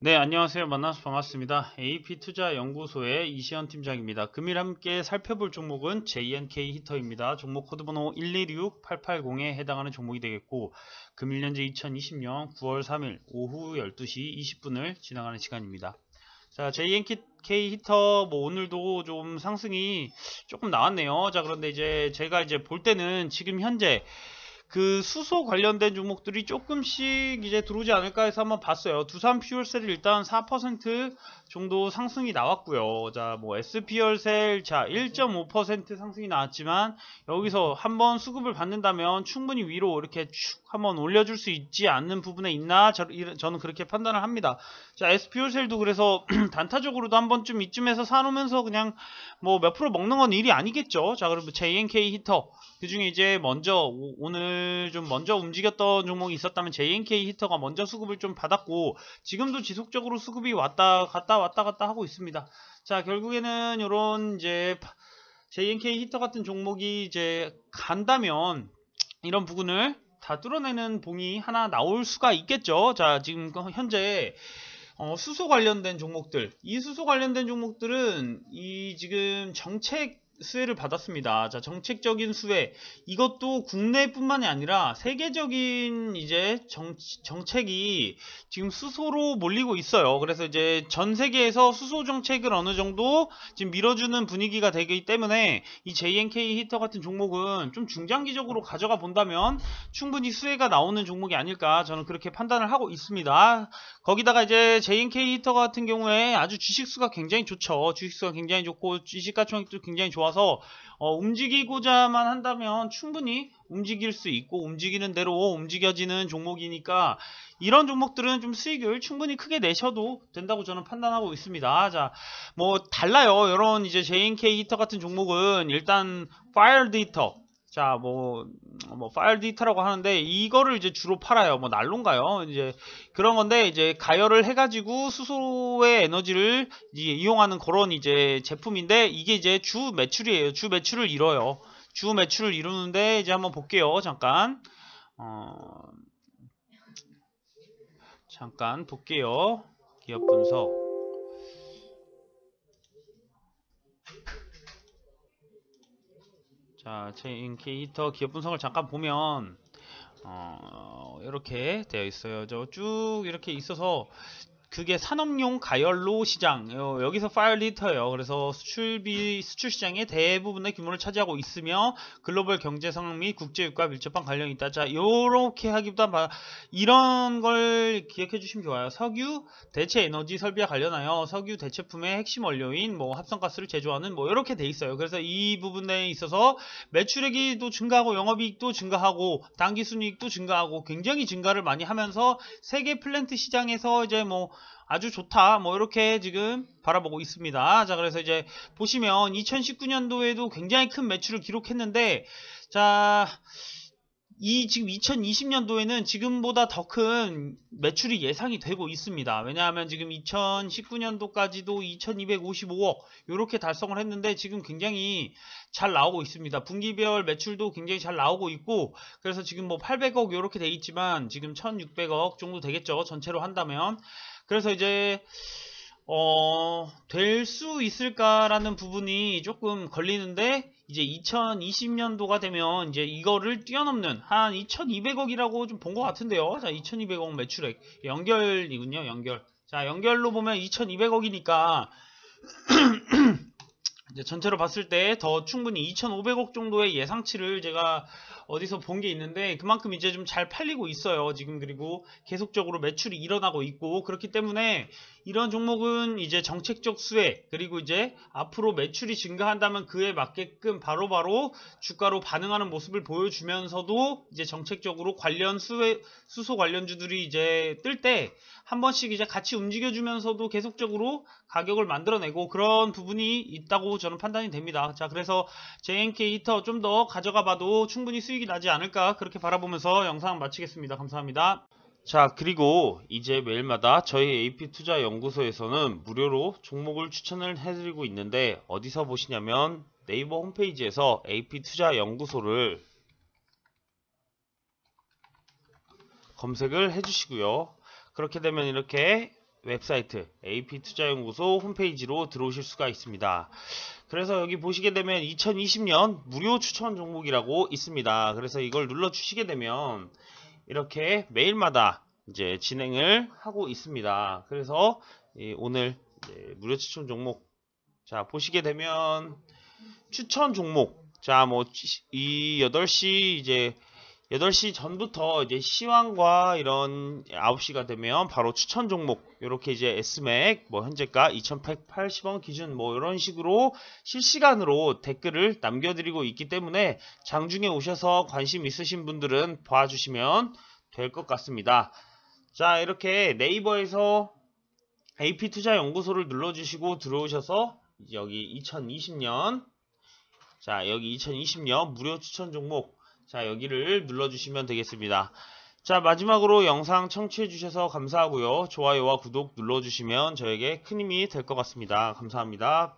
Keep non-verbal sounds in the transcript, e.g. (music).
네, 안녕하세요. 만나서 반갑습니다. AP투자연구소의 이시현 팀장입니다. 금일 함께 살펴볼 종목은 JNK 히터입니다. 종목 코드번호 1 2 6 8 8 0에 해당하는 종목이 되겠고 금일 현재 2020년 9월 3일 오후 12시 20분을 지나가는 시간입니다. 자, JNK 히터 뭐 오늘도 좀 상승이 조금 나왔네요. 자, 그런데 이제 제가 이제 볼 때는 지금 현재 그 수소 관련된 종목들이 조금씩 이제 들어오지 않을까 해서 한번 봤어요. 두산 퓨얼셀이 일단 4% 정도 상승이 나왔고요. 자, 뭐 s p 얼셀 자, 1.5% 상승이 나왔지만 여기서 한번 수급을 받는다면 충분히 위로 이렇게 축 한번 올려줄 수 있지 않는 부분에 있나 저, 는 그렇게 판단을 합니다. 자, s p 얼셀도 그래서 (clears throat) 단타적으로도 한번 쯤 이쯤에서 사놓으면서 그냥 뭐 몇 프로 먹는 건 일이 아니겠죠. 자, 그럼 JNK 뭐 히터 그 중에 이제 먼저 오, 오늘 좀 먼저 움직였던 종목이 있었다면 JNK 히터가 먼저 수급을 좀 받았고 지금도 지속적으로 수급이 왔다 갔다 왔다 갔다 하고 있습니다. 자 결국에는 이런 이제 JNK 히터 같은 종목이 이제 간다면 이런 부분을 다 뚫어내는 봉이 하나 나올 수가 있겠죠. 자 지금 그 현재 어, 수소 관련된 종목들 이 수소 관련된 종목들은 이 지금 정책 수혜를 받았습니다. 자, 정책적인 수혜. 이것도 국내뿐만이 아니라 세계적인 이제 정, 정책이 지금 수소로 몰리고 있어요. 그래서 이제 전 세계에서 수소 정책을 어느 정도 지금 밀어주는 분위기가 되기 때문에 이 JNK 히터 같은 종목은 좀 중장기적으로 가져가 본다면 충분히 수혜가 나오는 종목이 아닐까 저는 그렇게 판단을 하고 있습니다. 거기다가 이제 JNK 히터 같은 경우에 아주 주식수가 굉장히 좋죠. 주식수가 굉장히 좋고 주식가총액도 굉장히 좋아 나와서 어, 움직이고자만 한다면 충분히 움직일 수 있고 움직이는 대로 움직여지는 종목이니까 이런 종목들은 좀 수익을 충분히 크게 내셔도 된다고 저는 판단하고 있습니다. 자, 뭐 달라요. 이런 이제 JNK 히터 같은 종목은 일단 파일어 히터 자, 뭐뭐 파일 디지터라고 하는데 이거를 이제 주로 팔아요. 뭐난론가요 이제 그런 건데 이제 가열을 해가지고 수소의 에너지를 이용하는 그런 이제 제품인데 이게 이제 주 매출이에요. 주 매출을 이뤄요. 주 매출을 이루는데 이제 한번 볼게요. 잠깐 어... 잠깐 볼게요. 기업 분석. 자, 제 인케이터 기업 분석을 잠깐 보면 어, 이렇게 되어 있어요. 저 쭉 이렇게 있어서 그게 산업용 가열로 시장 어, 여기서 파일리터예요. 그래서 수출비 수출 시장의 대부분의 규모를 차지하고 있으며 글로벌 경제성 및 국제유가 밀접한 관련이 있다. 자, 요렇게 하기보다 마, 이런 걸 기억해 주시면 좋아요. 석유 대체 에너지 설비와 관련하여 석유 대체품의 핵심 원료인 뭐 합성가스를 제조하는 뭐 이렇게 돼 있어요. 그래서 이 부분에 있어서 매출액이 또 증가하고 영업이익도 증가하고 단기 순이익도 증가하고 굉장히 증가를 많이 하면서 세계 플랜트 시장에서 이제 뭐 아주 좋다 뭐 이렇게 지금 바라보고 있습니다 자 그래서 이제 보시면 2019년도에도 굉장히 큰 매출을 기록했는데 자 이 지금 2020년도에는 지금보다 더 큰 매출이 예상이 되고 있습니다 왜냐하면 지금 2019년도까지도 2255억 이렇게 달성을 했는데 지금 굉장히 잘 나오고 있습니다 분기별 매출도 굉장히 잘 나오고 있고 그래서 지금 뭐 800억 이렇게 돼 있지만 지금 1600억 정도 되겠죠 전체로 한다면 그래서 이제 어, 될 수 있을까라는 부분이 조금 걸리는데 이제 2020년도가 되면 이제 이거를 뛰어넘는 한 2200억이라고 좀 본 것 같은데요. 자, 2200억 매출액. 연결이군요, 연결. 자, 연결로 보면 2200억이니까 (clears throat) 전체로 봤을 때 더 충분히 2500억 정도의 예상치를 제가 어디서 본 게 있는데 그만큼 이제 좀 잘 팔리고 있어요. 지금 그리고 계속적으로 매출이 일어나고 있고 그렇기 때문에 이런 종목은 이제 정책적 수혜 그리고 이제 앞으로 매출이 증가한다면 그에 맞게끔 바로바로 바로 주가로 반응하는 모습을 보여주면서도 이제 정책적으로 관련 수혜, 수소 관련주들이 이제 뜰 때 한 번씩 이제 같이 움직여주면서도 계속적으로 가격을 만들어내고 그런 부분이 있다고 저는 판단이 됩니다. 자 그래서 JNK 히터 좀 더 가져가 봐도 충분히 수익 수익이 나지 않을까 그렇게 바라보면서 영상 마치겠습니다. 감사합니다. 자 그리고 이제 매일마다 저희 AP투자연구소에서는 무료로 종목을 추천을 해드리고 있는데 어디서 보시냐면 네이버 홈페이지에서 AP투자연구소를 검색을 해주시고요. 그렇게 되면 이렇게 웹사이트 AP투자연구소 홈페이지로 들어오실 수가 있습니다. 그래서 여기 보시게 되면 2020년 무료 추천 종목이라고 있습니다. 그래서 이걸 눌러 주시게 되면 이렇게 매일마다 이제 진행을 하고 있습니다. 그래서 오늘 무료 추천 종목 자 보시게 되면 추천 종목 자뭐이 8시 이제 8시 전부터 이제 시황과 이런 9시가 되면 바로 추천 종목 이렇게 이제 s 맥뭐 현재가 2 1 8 0원 기준 뭐 이런 식으로 실시간으로 댓글을 남겨드리고 있기 때문에 장중에 오셔서 관심 있으신 분들은 봐주시면 될 것 같습니다. 자 이렇게 네이버에서 AP투자연구소를 눌러주시고 들어오셔서 여기 2020년 자 여기 2020년 무료 추천 종목 자 여기를 눌러주시면 되겠습니다. 자 마지막으로 영상 청취해주셔서 감사하고요. 좋아요와 구독 눌러주시면 저에게 큰 힘이 될 것 같습니다. 감사합니다.